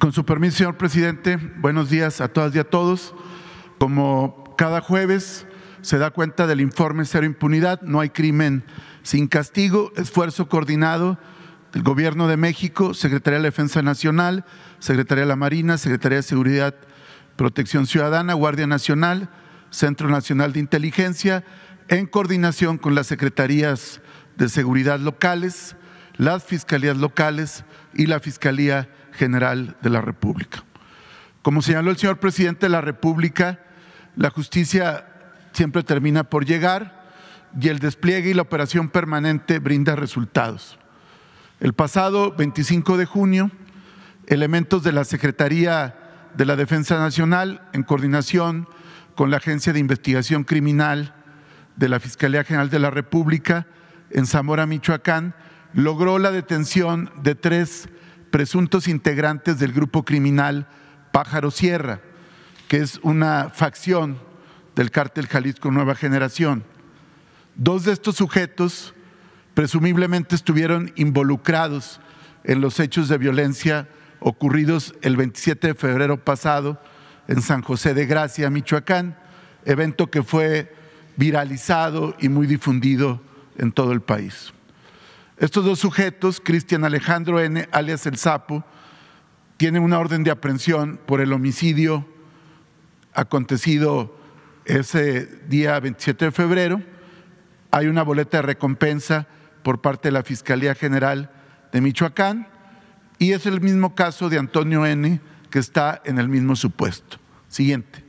Con su permiso, señor presidente, buenos días a todas y a todos. Como cada jueves se da cuenta del informe Cero Impunidad, no hay crimen sin castigo, esfuerzo coordinado del Gobierno de México, Secretaría de Defensa Nacional, Secretaría de la Marina, Secretaría de Seguridad, Protección Ciudadana, Guardia Nacional, Centro Nacional de Inteligencia, en coordinación con las Secretarías de Seguridad locales, las Fiscalías locales y la Fiscalía General de la República. Como señaló el señor presidente de la República, la justicia siempre termina por llegar y el despliegue y la operación permanente brinda resultados. El pasado 25 de junio, elementos de la Secretaría de la Defensa Nacional, en coordinación con la Agencia de Investigación Criminal de la Fiscalía General de la República, en Zamora, Michoacán, logró la detención de tres presuntos integrantes del grupo criminal Pájaro Sierra, que es una facción del cártel Jalisco Nueva Generación. Dos de estos sujetos presumiblemente estuvieron involucrados en los hechos de violencia ocurridos el 27 de febrero pasado en San José de Gracia, Michoacán, evento que fue viralizado y muy difundido en todo el país. Estos dos sujetos, Cristian Alejandro N., alias El Sapo, tienen una orden de aprehensión por el homicidio acontecido ese día 27 de febrero. Hay una boleta de recompensa por parte de la Fiscalía General de Michoacán y es el mismo caso de Antonio N., que está en el mismo supuesto. Siguiente.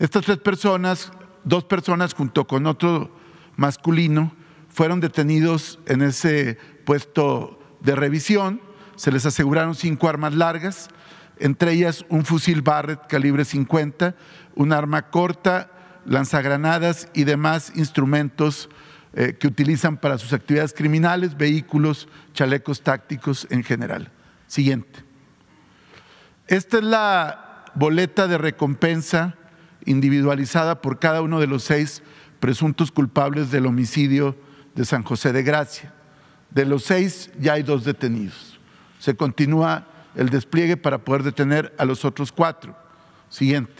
Estas tres personas, dos personas junto con otro masculino, fueron detenidos en ese puesto de revisión, se les aseguraron cinco armas largas, entre ellas un fusil Barrett calibre 50, un arma corta, lanzagranadas y demás instrumentos eh, que utilizan para sus actividades criminales, vehículos, chalecos tácticos en general. Siguiente. Esta es la boleta de recompensa individualizada por cada uno de los seis presuntos culpables del homicidio de San José de Gracia. De los seis ya hay dos detenidos. Se continúa el despliegue para poder detener a los otros cuatro. Siguiente.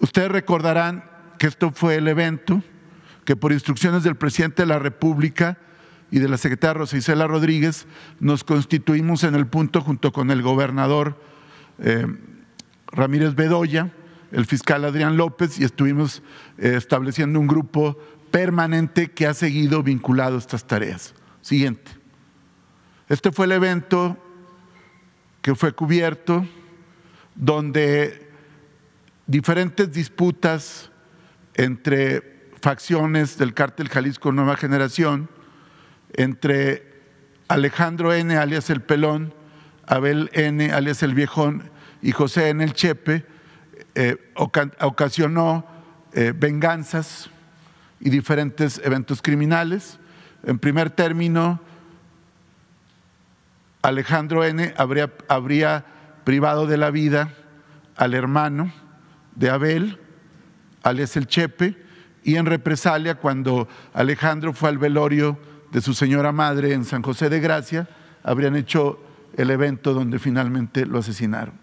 Ustedes recordarán que esto fue el evento que por instrucciones del presidente de la República y de la secretaria Rosa Rodríguez nos constituimos en el punto junto con el gobernador eh, Ramírez Bedoya, el fiscal Adrián López y estuvimos eh, estableciendo un grupo permanente que ha seguido vinculado a estas tareas. Siguiente. Este fue el evento que fue cubierto, donde diferentes disputas entre facciones del cártel Jalisco Nueva Generación, entre Alejandro N., alias El Pelón, Abel N., alias El Viejón, y José N. El Chepe, eh, ocasionó eh, venganzas y diferentes eventos criminales. En primer término, Alejandro N. habría, habría privado de la vida al hermano de Abel, al el Chepe, y en represalia cuando Alejandro fue al velorio de su señora madre en San José de Gracia, habrían hecho el evento donde finalmente lo asesinaron.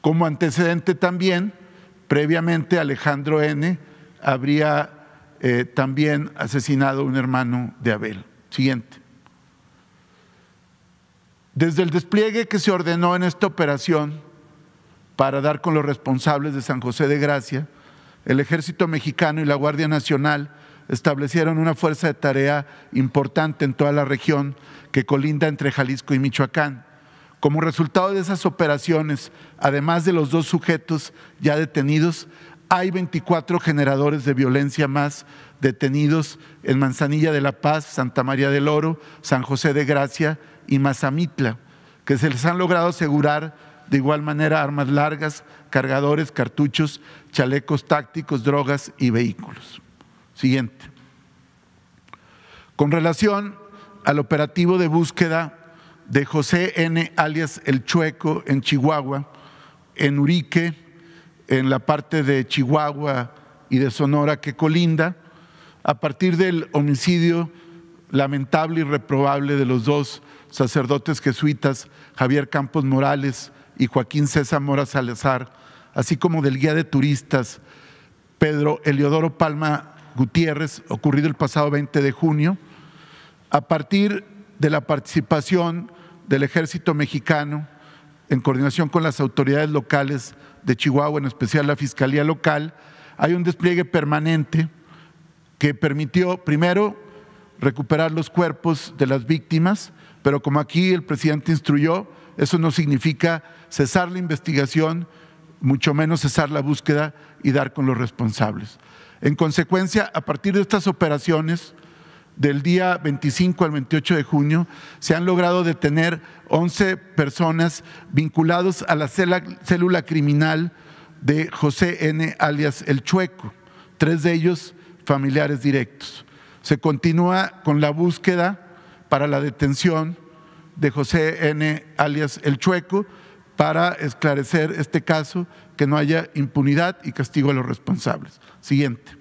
Como antecedente también, previamente Alejandro N. habría eh, también asesinado un hermano de Abel. Siguiente. Desde el despliegue que se ordenó en esta operación para dar con los responsables de San José de Gracia, el ejército mexicano y la Guardia Nacional establecieron una fuerza de tarea importante en toda la región que colinda entre Jalisco y Michoacán. Como resultado de esas operaciones, además de los dos sujetos ya detenidos, hay 24 generadores de violencia más detenidos en Manzanilla de la Paz, Santa María del Oro, San José de Gracia y Mazamitla, que se les han logrado asegurar de igual manera armas largas, cargadores, cartuchos, chalecos tácticos, drogas y vehículos. Siguiente. Con relación al operativo de búsqueda de José N. alias El Chueco en Chihuahua, en Urique, en la parte de Chihuahua y de Sonora que colinda, a partir del homicidio lamentable y reprobable de los dos sacerdotes jesuitas, Javier Campos Morales y Joaquín César Mora Salazar, así como del guía de turistas Pedro Eliodoro Palma Gutiérrez, ocurrido el pasado 20 de junio, a partir de la participación del ejército mexicano en coordinación con las autoridades locales de Chihuahua, en especial la Fiscalía Local, hay un despliegue permanente que permitió, primero, recuperar los cuerpos de las víctimas, pero como aquí el presidente instruyó, eso no significa cesar la investigación, mucho menos cesar la búsqueda y dar con los responsables. En consecuencia, a partir de estas operaciones, del día 25 al 28 de junio, se han logrado detener 11 personas vinculadas a la célula criminal de José N., alias El Chueco, tres de ellos familiares directos. Se continúa con la búsqueda para la detención de José N., alias El Chueco, para esclarecer este caso, que no haya impunidad y castigo a los responsables. Siguiente.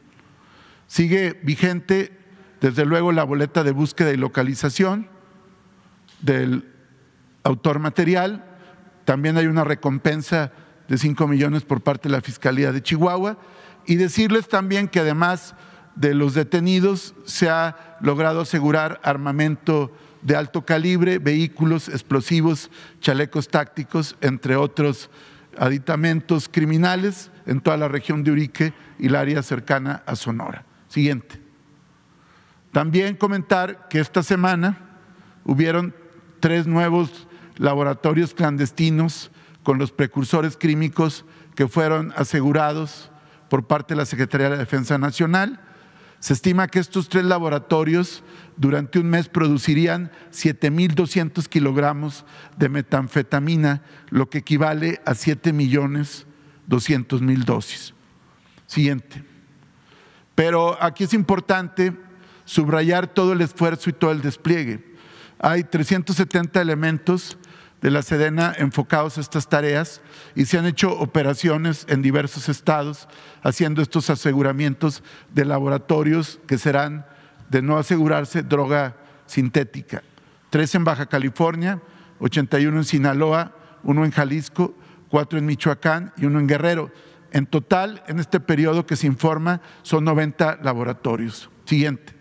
Sigue vigente desde luego la boleta de búsqueda y localización del autor material, también hay una recompensa de 5 millones por parte de la Fiscalía de Chihuahua y decirles también que además de los detenidos se ha logrado asegurar armamento de alto calibre, vehículos, explosivos, chalecos tácticos, entre otros aditamentos criminales en toda la región de Urique y la área cercana a Sonora. Siguiente. También comentar que esta semana hubieron tres nuevos laboratorios clandestinos con los precursores químicos que fueron asegurados por parte de la Secretaría de la Defensa Nacional. Se estima que estos tres laboratorios durante un mes producirían 7.200 kilogramos de metanfetamina, lo que equivale a 7.200.000 millones mil dosis. Siguiente. Pero aquí es importante subrayar todo el esfuerzo y todo el despliegue. Hay 370 elementos de la Sedena enfocados a estas tareas y se han hecho operaciones en diversos estados haciendo estos aseguramientos de laboratorios que serán de no asegurarse droga sintética. Tres en Baja California, 81 en Sinaloa, uno en Jalisco, cuatro en Michoacán y uno en Guerrero. En total, en este periodo que se informa, son 90 laboratorios. Siguiente.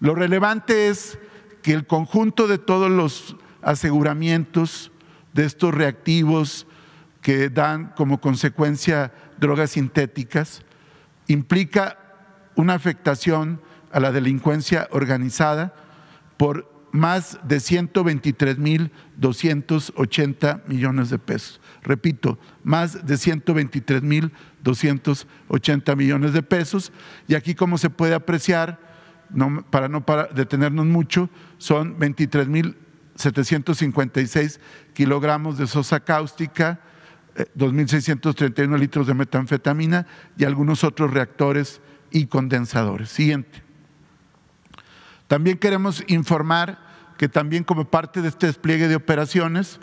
Lo relevante es que el conjunto de todos los aseguramientos de estos reactivos que dan como consecuencia drogas sintéticas implica una afectación a la delincuencia organizada por más de 123 mil 280 millones de pesos. Repito, más de 123 mil 280 millones de pesos. Y aquí, como se puede apreciar, para no detenernos mucho, son 23.756 kilogramos de sosa cáustica, 2.631 eh, litros de metanfetamina y algunos otros reactores y condensadores. Siguiente. También queremos informar que también como parte de este despliegue de operaciones,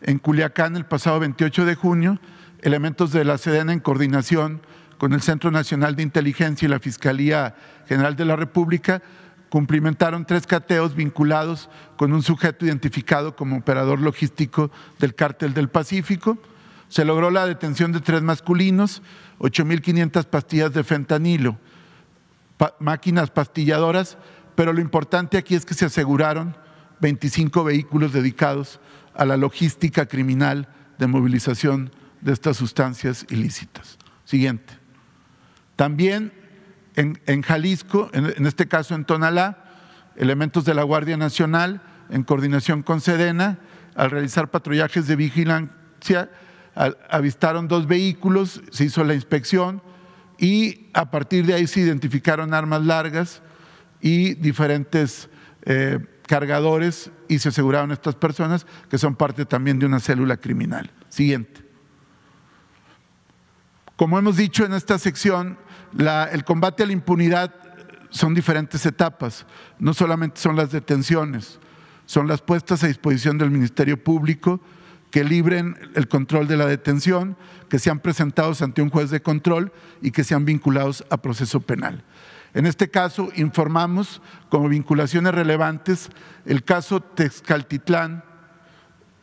en Culiacán el pasado 28 de junio, elementos de la Sedena en coordinación con el Centro Nacional de Inteligencia y la Fiscalía General de la República, cumplimentaron tres cateos vinculados con un sujeto identificado como operador logístico del Cártel del Pacífico. Se logró la detención de tres masculinos, 8.500 pastillas de fentanilo, máquinas pastilladoras, pero lo importante aquí es que se aseguraron 25 vehículos dedicados a la logística criminal de movilización de estas sustancias ilícitas. Siguiente. También en, Jalisco, en, este caso en Tonalá, elementos de la Guardia Nacional, en coordinación con Sedena, al realizar patrullajes de vigilancia, avistaron dos vehículos, se hizo la inspección y a partir de ahí se identificaron armas largas y diferentes eh, cargadores y se aseguraron estas personas que son parte también de una célula criminal. Siguiente. Como hemos dicho en esta sección, el combate a la impunidad son diferentes etapas, no solamente son las detenciones, son las puestas a disposición del Ministerio Público que libren el control de la detención, que sean presentados ante un juez de control y que sean vinculados a proceso penal. En este caso, informamos como vinculaciones relevantes el caso Texcaltitlán,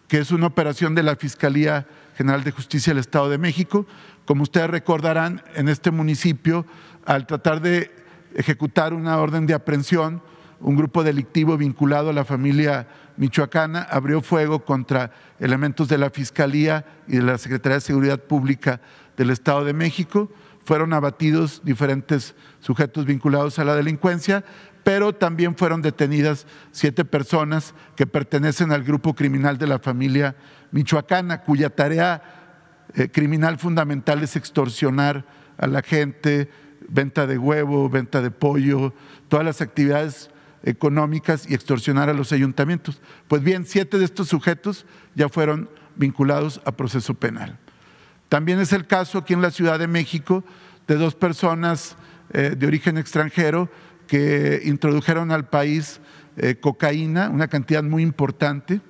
que es una operación de la Fiscalía General de Justicia del Estado de México. Como ustedes recordarán, en este municipio, al tratar de ejecutar una orden de aprehensión, un grupo delictivo vinculado a la familia michoacana abrió fuego contra elementos de la Fiscalía y de la Secretaría de Seguridad Pública del Estado de México. Fueron abatidos diferentes sujetos vinculados a la delincuencia pero también fueron detenidas siete personas que pertenecen al grupo criminal de la familia michoacana, cuya tarea eh, criminal fundamental es extorsionar a la gente, venta de huevo, venta de pollo, todas las actividades económicas y extorsionar a los ayuntamientos. Pues bien, siete de estos sujetos ya fueron vinculados a proceso penal. También es el caso aquí en la Ciudad de México de dos personas eh, de origen extranjero que introdujeron al país eh, cocaína, una cantidad muy importante,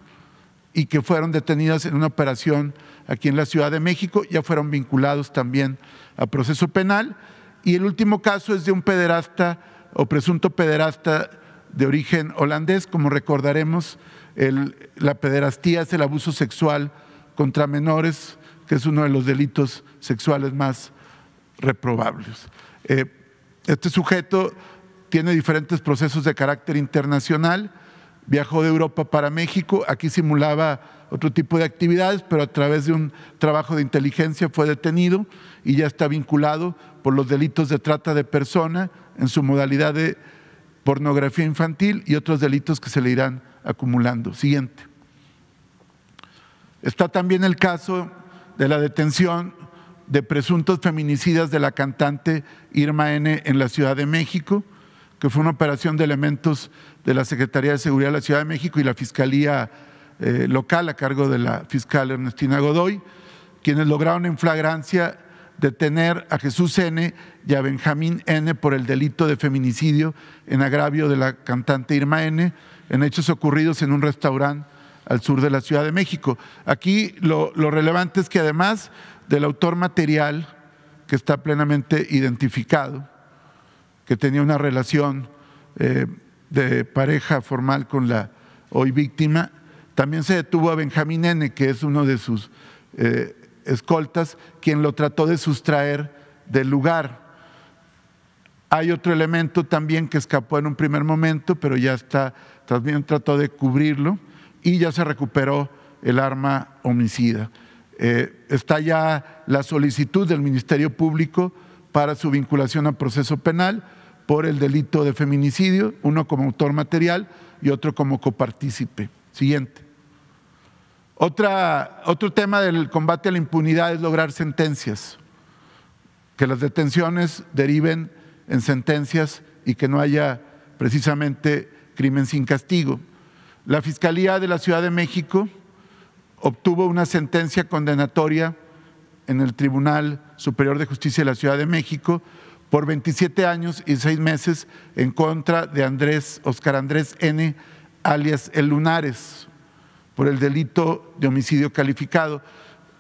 y que fueron detenidas en una operación aquí en la Ciudad de México, ya fueron vinculados también a proceso penal. Y el último caso es de un pederasta o presunto pederasta de origen holandés, como recordaremos, la pederastía es el abuso sexual contra menores, que es uno de los delitos sexuales más reprobables. Eh, este sujeto tiene diferentes procesos de carácter internacional. Viajó de Europa para México, aquí simulaba otro tipo de actividades, pero a través de un trabajo de inteligencia fue detenido y ya está vinculado por los delitos de trata de persona en su modalidad de pornografía infantil y otros delitos que se le irán acumulando. Siguiente. Está también el caso de la detención de presuntos feminicidas de la cantante Irma N. en la Ciudad de México que fue una operación de elementos de la Secretaría de Seguridad de la Ciudad de México y la Fiscalía eh, Local a cargo de la fiscal Ernestina Godoy, quienes lograron en flagrancia detener a Jesús N. y a Benjamín N. por el delito de feminicidio en agravio de la cantante Irma N. en hechos ocurridos en un restaurante al sur de la Ciudad de México. Aquí lo relevante es que además del autor material, que está plenamente identificado, que tenía una relación eh, de pareja formal con la hoy víctima. También se detuvo a Benjamín N., que es uno de sus eh, escoltas, quien lo trató de sustraer del lugar. Hay otro elemento también que escapó en un primer momento, pero ya está, también trató de cubrirlo y ya se recuperó el arma homicida. Eh, está ya la solicitud del Ministerio Público para su vinculación a proceso penal por el delito de feminicidio, uno como autor material y otro como copartícipe. Siguiente. otro tema del combate a la impunidad es lograr sentencias, que las detenciones deriven en sentencias y que no haya precisamente crimen sin castigo. La Fiscalía de la Ciudad de México obtuvo una sentencia condenatoria en el Tribunal Superior de Justicia de la Ciudad de México por 27 años y seis meses en contra de Andrés, Oscar Andrés N., alias El Lunares, por el delito de homicidio calificado.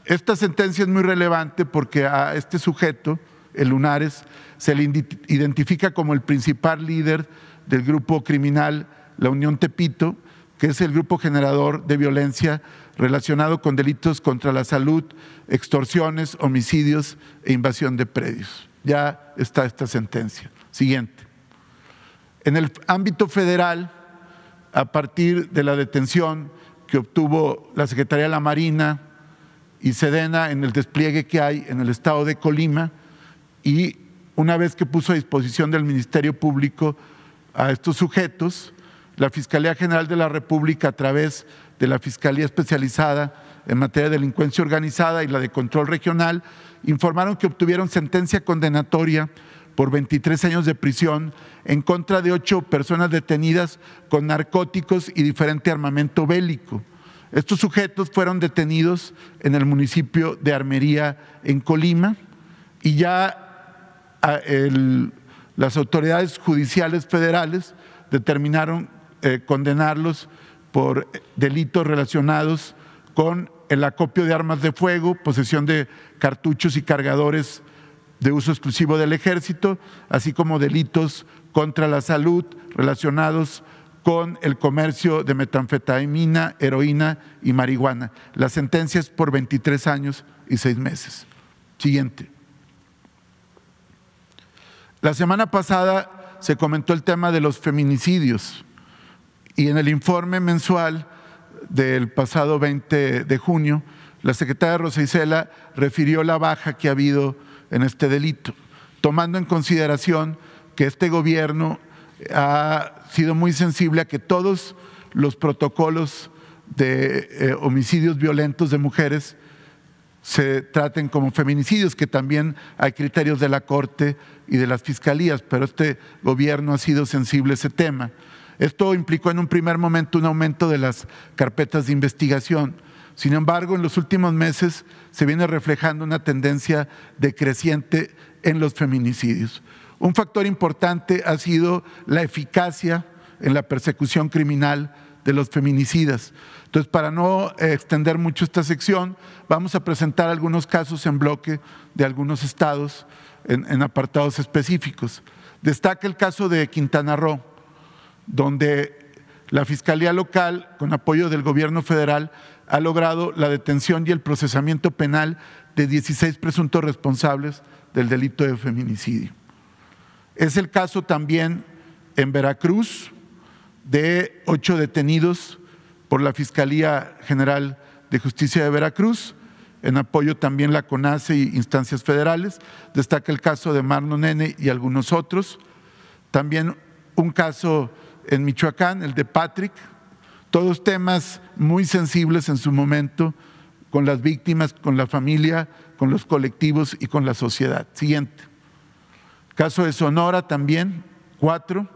Esta sentencia es muy relevante porque a este sujeto, El Lunares, se le identifica como el principal líder del grupo criminal La Unión Tepito, que es el grupo generador de violencia relacionado con delitos contra la salud, extorsiones, homicidios e invasión de predios ya está esta sentencia. Siguiente. En el ámbito federal, a partir de la detención que obtuvo la Secretaría de la Marina y Sedena en el despliegue que hay en el estado de Colima, y una vez que puso a disposición del Ministerio Público a estos sujetos, la Fiscalía General de la República, a través de la Fiscalía Especializada en materia de delincuencia organizada y la de control regional, informaron que obtuvieron sentencia condenatoria por 23 años de prisión en contra de ocho personas detenidas con narcóticos y diferente armamento bélico. Estos sujetos fueron detenidos en el municipio de Armería, en Colima, y ya ah, las autoridades judiciales federales determinaron eh, condenarlos por delitos relacionados con el acopio de armas de fuego, posesión de cartuchos y cargadores de uso exclusivo del ejército, así como delitos contra la salud relacionados con el comercio de metanfetamina, heroína y marihuana. La sentencia es por 23 años y 6 meses. Siguiente. La semana pasada se comentó el tema de los feminicidios y en el informe mensual del pasado 20 de junio, la secretaria Rosa Isela refirió la baja que ha habido en este delito, tomando en consideración que este gobierno ha sido muy sensible a que todos los protocolos de eh, homicidios violentos de mujeres se traten como feminicidios, que también hay criterios de la Corte y de las fiscalías, pero este gobierno ha sido sensible a ese tema. Esto implicó en un primer momento un aumento de las carpetas de investigación. Sin embargo, en los últimos meses se viene reflejando una tendencia decreciente en los feminicidios. Un factor importante ha sido la eficacia en la persecución criminal de los feminicidas. Entonces, para no eh, extender mucho esta sección, vamos a presentar algunos casos en bloque de algunos estados en, apartados específicos. Destaca el caso de Quintana Roo donde la Fiscalía Local, con apoyo del Gobierno Federal, ha logrado la detención y el procesamiento penal de 16 presuntos responsables del delito de feminicidio. Es el caso también en Veracruz de ocho detenidos por la Fiscalía General de Justicia de Veracruz, en apoyo también la CONACE y instancias federales. Destaca el caso de Marno Nene y algunos otros. También un caso en Michoacán, el de Patrick, todos temas muy sensibles en su momento con las víctimas, con la familia, con los colectivos y con la sociedad. Siguiente. Caso de Sonora también, cuatro,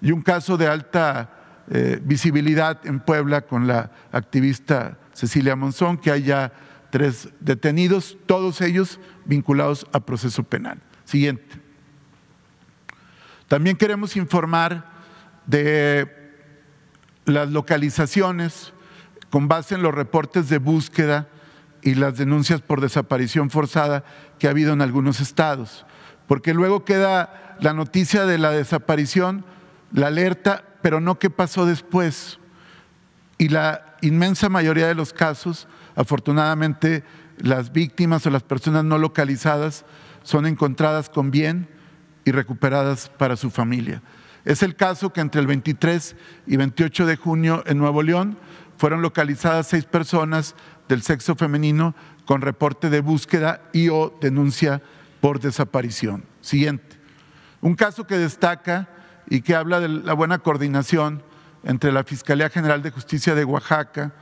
y un caso de alta eh, visibilidad en Puebla con la activista Cecilia Monzón, que haya tres detenidos, todos ellos vinculados a proceso penal. Siguiente. También queremos informar de las localizaciones con base en los reportes de búsqueda y las denuncias por desaparición forzada que ha habido en algunos estados. Porque luego queda la noticia de la desaparición, la alerta, pero no qué pasó después. Y la inmensa mayoría de los casos, afortunadamente, las víctimas o las personas no localizadas son encontradas con bien y recuperadas para su familia. Es el caso que entre el 23 y 28 de junio en Nuevo León fueron localizadas seis personas del sexo femenino con reporte de búsqueda y o denuncia por desaparición. Siguiente. Un caso que destaca y que habla de la buena coordinación entre la Fiscalía General de Justicia de Oaxaca,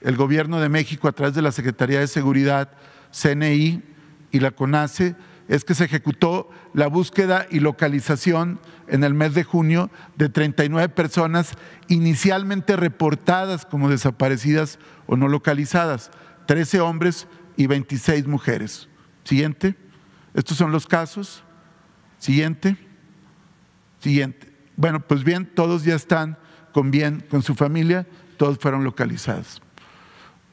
el Gobierno de México a través de la Secretaría de Seguridad, CNI y la CONACE, es que se ejecutó la búsqueda y localización en el mes de junio de 39 personas inicialmente reportadas como desaparecidas o no localizadas, 13 hombres y 26 mujeres. Siguiente. Estos son los casos. Siguiente. Siguiente. Bueno, pues bien, todos ya están con bien, con su familia, todos fueron localizados.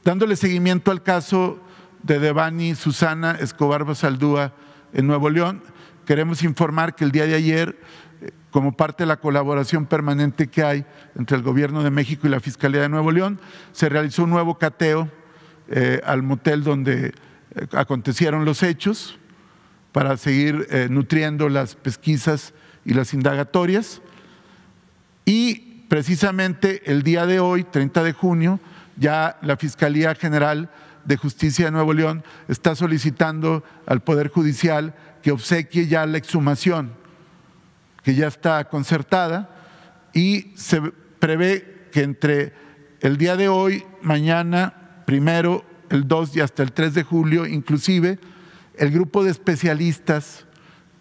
Dándole seguimiento al caso de Devani Susana Escobar Basaldúa, en Nuevo León. Queremos informar que el día de ayer, eh, como parte de la colaboración permanente que hay entre el Gobierno de México y la Fiscalía de Nuevo León, se realizó un nuevo cateo eh, al motel donde eh, acontecieron los hechos para seguir nutriendo las pesquisas y las indagatorias. Y precisamente el día de hoy, 30 de junio, ya la Fiscalía General de Justicia de Nuevo León está solicitando al Poder Judicial que obsequie ya la exhumación, que ya está concertada, y se prevé que entre el día de hoy, mañana, primero, el 2 y hasta el 3 de julio inclusive, el grupo de especialistas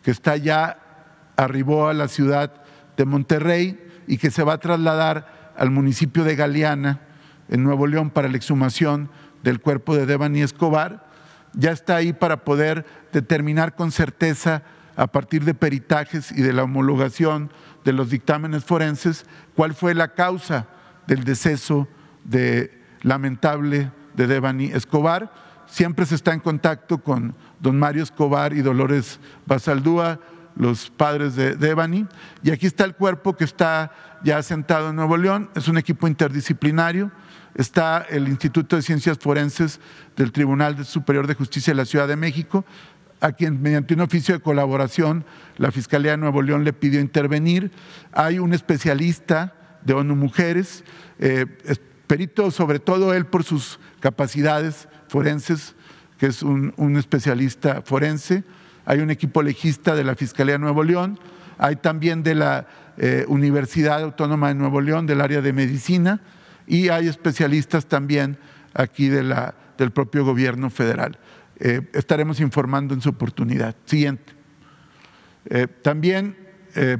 que está ya arribó a la ciudad de Monterrey y que se va a trasladar al municipio de Galeana, en Nuevo León, para la exhumación del cuerpo de Devani Escobar, ya está ahí para poder determinar con certeza a partir de peritajes y de la homologación de los dictámenes forenses cuál fue la causa del deceso de, lamentable de Devani Escobar. Siempre se está en contacto con don Mario Escobar y Dolores Basaldúa, los padres de Devani. Y aquí está el cuerpo que está ya asentado en Nuevo León. Es un equipo interdisciplinario está el Instituto de Ciencias Forenses del Tribunal Superior de Justicia de la Ciudad de México, a quien mediante un oficio de colaboración la Fiscalía de Nuevo León le pidió intervenir. Hay un especialista de ONU Mujeres, eh, perito sobre todo él por sus capacidades forenses, que es un, especialista forense. Hay un equipo legista de la Fiscalía de Nuevo León. Hay también de la eh, Universidad Autónoma de Nuevo León, del área de medicina y hay especialistas también aquí del propio gobierno federal. Eh, estaremos informando en su oportunidad. Siguiente. Eh, también, eh,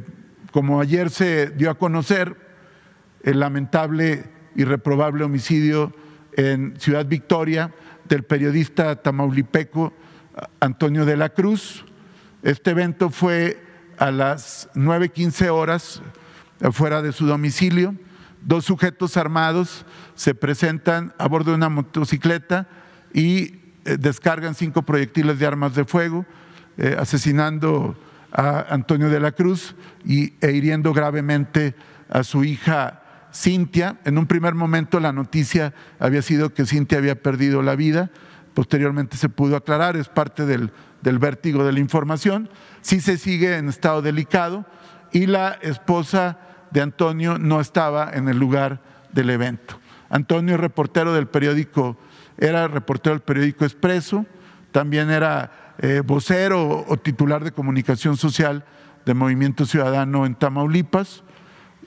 como ayer se dio a conocer el lamentable y reprobable homicidio en Ciudad Victoria del periodista tamaulipeco Antonio de la Cruz, este evento fue a las 9.15 horas afuera de su domicilio. Dos sujetos armados se presentan a bordo de una motocicleta y eh, descargan cinco proyectiles de armas de fuego, eh, asesinando a Antonio de la Cruz y, e hiriendo gravemente a su hija Cintia. En un primer momento la noticia había sido que Cintia había perdido la vida, posteriormente se pudo aclarar, es parte del, del vértigo de la información. Sí se sigue en estado delicado y la esposa de Antonio no estaba en el lugar del evento. Antonio, reportero del periódico, era reportero del periódico Expreso, también era eh, vocero o titular de comunicación social de Movimiento Ciudadano en Tamaulipas.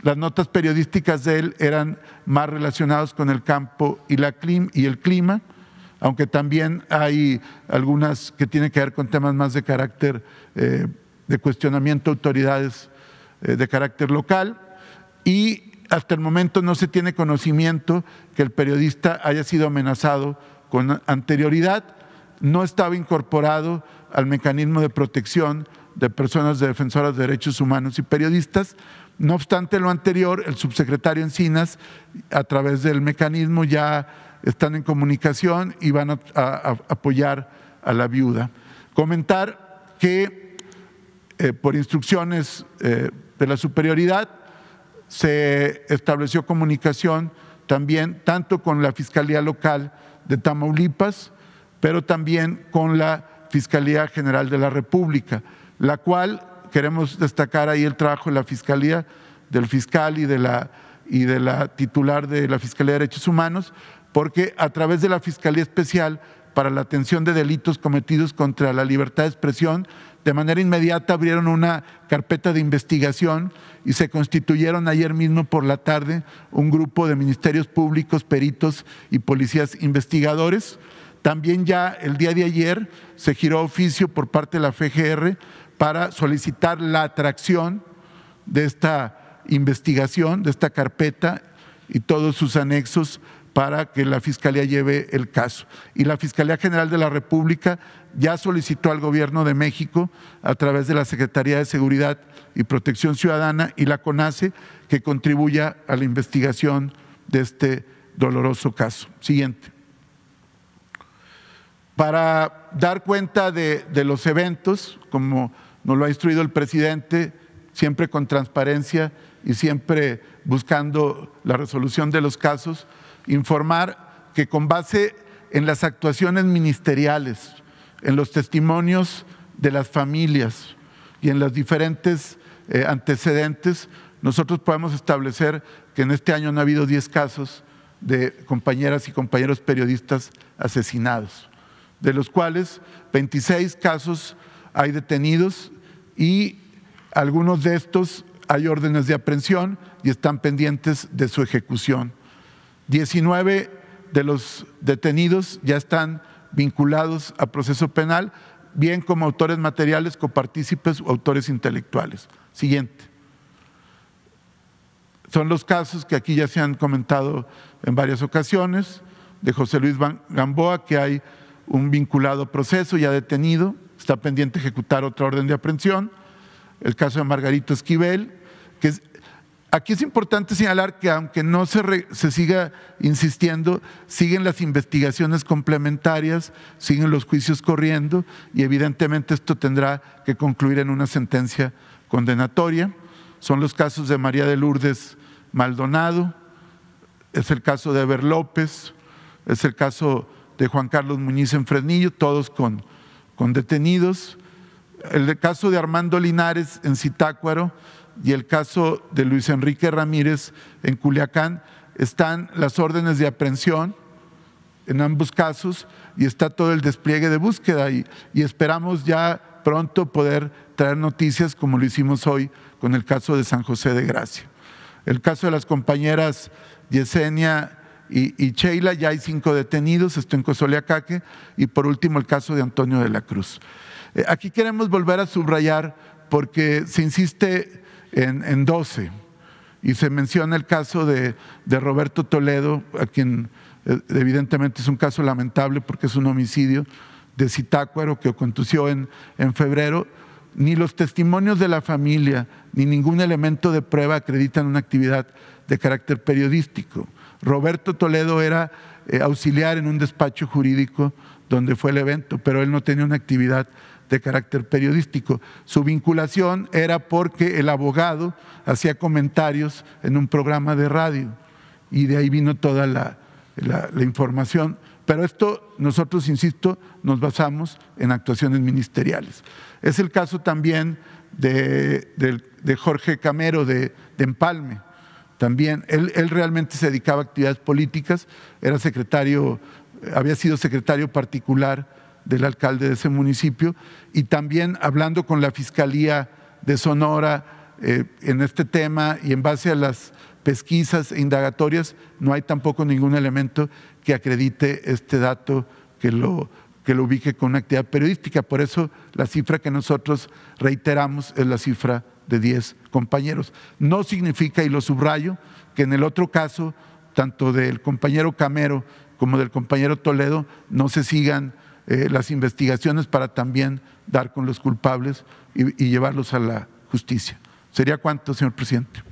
Las notas periodísticas de él eran más relacionadas con el campo y, la clim, y el clima, aunque también hay algunas que tienen que ver con temas más de carácter eh, de cuestionamiento a autoridades eh, de carácter local y hasta el momento no se tiene conocimiento que el periodista haya sido amenazado con anterioridad. No estaba incorporado al mecanismo de protección de personas defensoras de derechos humanos y periodistas. No obstante lo anterior, el subsecretario Encinas, a través del mecanismo, ya están en comunicación y van a, apoyar a la viuda. Comentar que eh, por instrucciones eh, de la superioridad, se estableció comunicación también tanto con la Fiscalía Local de Tamaulipas, pero también con la Fiscalía General de la República, la cual queremos destacar ahí el trabajo de la Fiscalía, del fiscal y de la, titular de la Fiscalía de Derechos Humanos, porque a través de la Fiscalía Especial para la atención de delitos cometidos contra la libertad de expresión, de manera inmediata abrieron una carpeta de investigación y se constituyeron ayer mismo por la tarde un grupo de ministerios públicos, peritos y policías investigadores. También ya el día de ayer se giró oficio por parte de la FGR para solicitar la atracción de esta investigación, de esta carpeta y todos sus anexos para que la Fiscalía lleve el caso. Y la Fiscalía General de la República ya solicitó al Gobierno de México, a través de la Secretaría de Seguridad y Protección Ciudadana y la CONACE, que contribuya a la investigación de este doloroso caso. Siguiente. Para dar cuenta de, los eventos, como nos lo ha instruido el presidente, siempre con transparencia y siempre buscando la resolución de los casos, informar que con base en las actuaciones ministeriales, en los testimonios de las familias y en los diferentes eh, antecedentes, nosotros podemos establecer que en este año no ha habido 10 casos de compañeras y compañeros periodistas asesinados, de los cuales 26 casos hay detenidos y algunos de estos hay órdenes de aprehensión y están pendientes de su ejecución. 19 de los detenidos ya están vinculados a proceso penal, bien como autores materiales, copartícipes o autores intelectuales. Siguiente. Son los casos que aquí ya se han comentado en varias ocasiones, de José Luis Gamboa, que hay un vinculado proceso ya detenido, está pendiente ejecutar otra orden de aprehensión. El caso de Margarito Esquivel, que es Aquí es importante señalar que aunque no se, siga insistiendo, siguen las investigaciones complementarias, siguen los juicios corriendo y evidentemente esto tendrá que concluir en una sentencia condenatoria. Son los casos de María de Lourdes Maldonado, es el caso de Eber López, es el caso de Juan Carlos Muñiz en Fresnillo, todos con, con detenidos. El caso de Armando Linares en Citácuaro y el caso de Luis Enrique Ramírez en Culiacán, están las órdenes de aprehensión en ambos casos y está todo el despliegue de búsqueda y, esperamos ya pronto poder traer noticias como lo hicimos hoy con el caso de San José de Gracia. El caso de las compañeras Yesenia y, y Sheila, ya hay cinco detenidos, esto en Cozoleacaque, y por último el caso de Antonio de la Cruz. Eh, aquí queremos volver a subrayar porque se insiste en, 12. Y se menciona el caso de, Roberto Toledo, a quien eh, evidentemente es un caso lamentable porque es un homicidio de Citácuaro que condució en, febrero, ni los testimonios de la familia ni ningún elemento de prueba acreditan una actividad de carácter periodístico. Roberto Toledo era eh, auxiliar en un despacho jurídico donde fue el evento, pero él no tenía una actividad de carácter periodístico. Su vinculación era porque el abogado hacía comentarios en un programa de radio y de ahí vino toda la, información. Pero esto nosotros, insisto, nos basamos en actuaciones ministeriales. Es el caso también de, Jorge Camero de, Empalme. También él, realmente se dedicaba a actividades políticas, era secretario, había sido secretario particular del alcalde de ese municipio, y también hablando con la Fiscalía de Sonora eh, en este tema y en base a las pesquisas e indagatorias, no hay tampoco ningún elemento que acredite este dato que lo, que lo ubique con una actividad periodística. Por eso la cifra que nosotros reiteramos es la cifra de 10 compañeros. No significa, y lo subrayo, que en el otro caso, tanto del compañero Camero como del compañero Toledo, no se sigan eh, las investigaciones para también dar con los culpables y llevarlos a la justicia. ¿Sería cuánto, señor presidente?